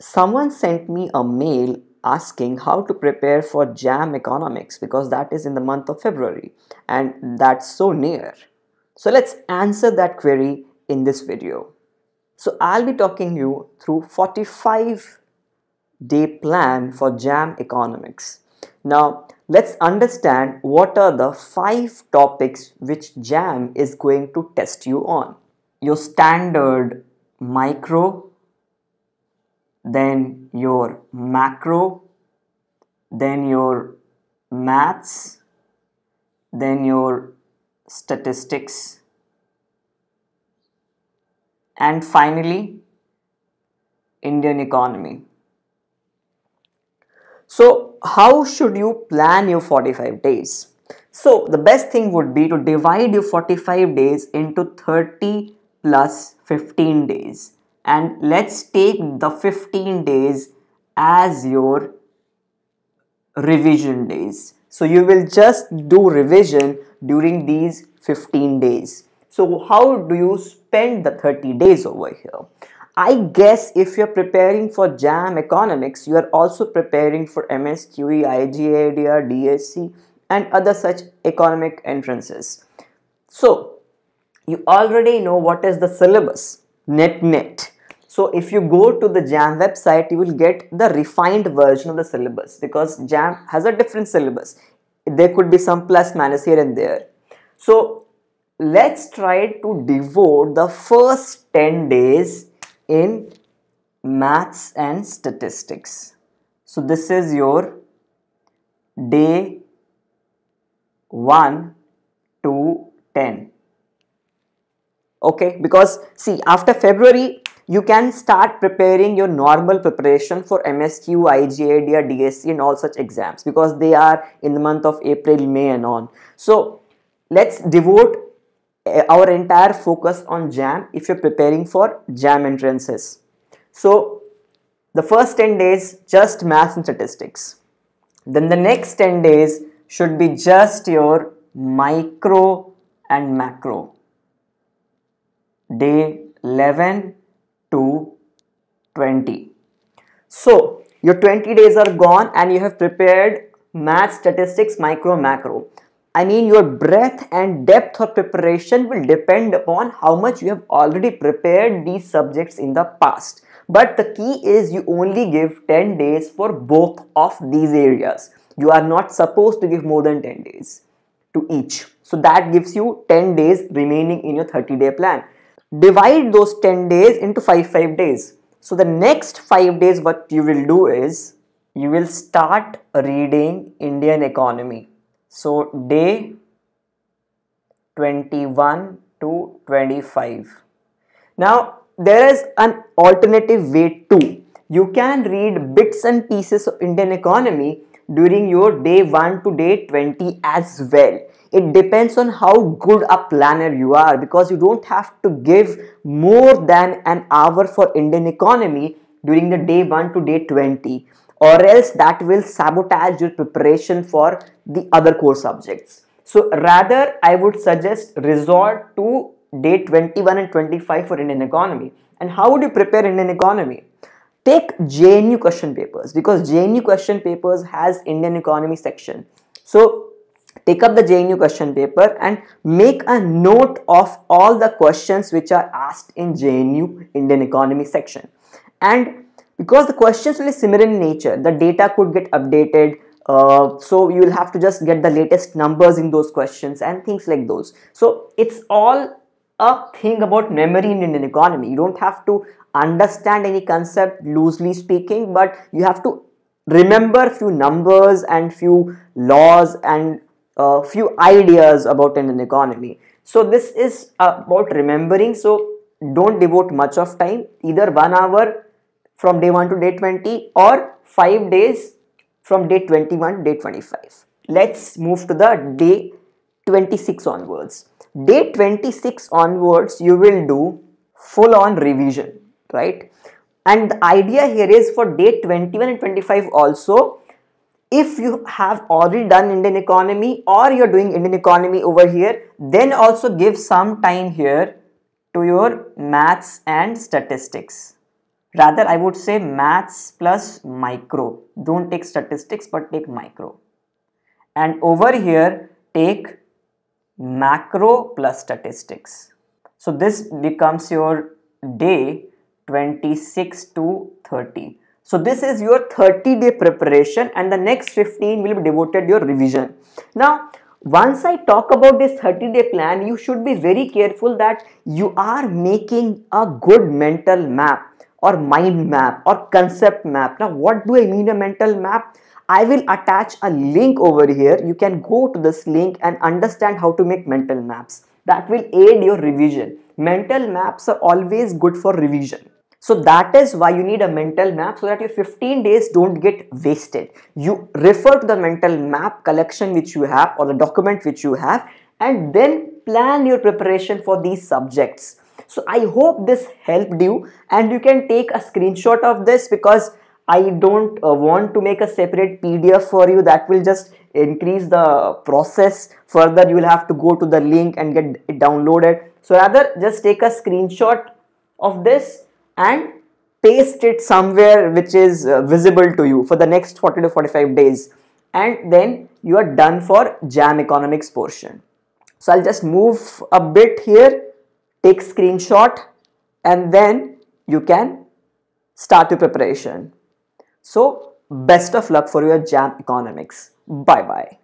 someone sent me a mail asking how to prepare for jam economics because that is in the month of february and that's so near so let's answer that query in this video so i'll be talking you through 45 day plan for jam economics now let's understand what are the five topics which jam is going to test you on your standard micro then your macro, then your maths, then your statistics, and finally, Indian economy. So, how should you plan your 45 days? So, the best thing would be to divide your 45 days into 30 plus 15 days and let's take the 15 days as your revision days. So you will just do revision during these 15 days. So how do you spend the 30 days over here? I guess if you're preparing for JAM economics, you are also preparing for MSQE, IGADR, DSC and other such economic entrances. So you already know what is the syllabus net net so if you go to the JAM website, you will get the refined version of the syllabus because JAM has a different syllabus. There could be some plus minus here and there. So let's try to devote the first 10 days in maths and statistics. So this is your day 1 to 10 okay because see after february you can start preparing your normal preparation for MSQ, IGAD, or DSC and all such exams because they are in the month of April, May and on. So let's devote eh, our entire focus on JAM if you're preparing for JAM entrances. So the first 10 days just maths and statistics. Then the next 10 days should be just your micro and macro. Day 11 to 20. So your 20 days are gone and you have prepared math, statistics, micro, macro. I mean your breadth and depth of preparation will depend upon how much you have already prepared these subjects in the past. But the key is you only give 10 days for both of these areas. You are not supposed to give more than 10 days to each. So that gives you 10 days remaining in your 30 day plan divide those 10 days into 5 5 days so the next 5 days what you will do is you will start reading indian economy so day 21 to 25 now there is an alternative way too you can read bits and pieces of indian economy during your day 1 to day 20 as well it depends on how good a planner you are because you don't have to give more than an hour for Indian economy during the day 1 to day 20 or else that will sabotage your preparation for the other core subjects. So rather I would suggest resort to day 21 and 25 for Indian economy. And how would you prepare Indian economy? Take JNU question papers because JNU question papers has Indian economy section. So take up the JNU question paper and make a note of all the questions which are asked in JNU Indian economy section. And because the questions will be similar in nature, the data could get updated. Uh, so you will have to just get the latest numbers in those questions and things like those. So it's all a thing about memory in Indian economy. You don't have to understand any concept loosely speaking, but you have to remember few numbers and few laws and a few ideas about an economy. So this is about remembering. So don't devote much of time, either one hour from day 1 to day 20 or 5 days from day 21 to day 25. Let's move to the day 26 onwards. Day 26 onwards, you will do full on revision, right? And the idea here is for day 21 and 25 also, if you have already done Indian economy or you're doing Indian economy over here, then also give some time here to your maths and statistics. Rather, I would say maths plus micro. Don't take statistics, but take micro. And over here, take macro plus statistics. So this becomes your day 26 to 30. So this is your 30 day preparation and the next 15 will be devoted your revision. Now once I talk about this 30 day plan, you should be very careful that you are making a good mental map or mind map or concept map. Now, what do I mean a mental map? I will attach a link over here. You can go to this link and understand how to make mental maps. That will aid your revision. Mental maps are always good for revision. So that is why you need a mental map so that your 15 days don't get wasted. You refer to the mental map collection which you have or the document which you have and then plan your preparation for these subjects. So I hope this helped you and you can take a screenshot of this because I don't uh, want to make a separate PDF for you that will just increase the process further you will have to go to the link and get it downloaded so rather just take a screenshot of this and paste it somewhere which is uh, visible to you for the next 40 to 45 days and then you are done for jam economics portion so i'll just move a bit here take screenshot and then you can start your preparation so best of luck for your jam economics bye bye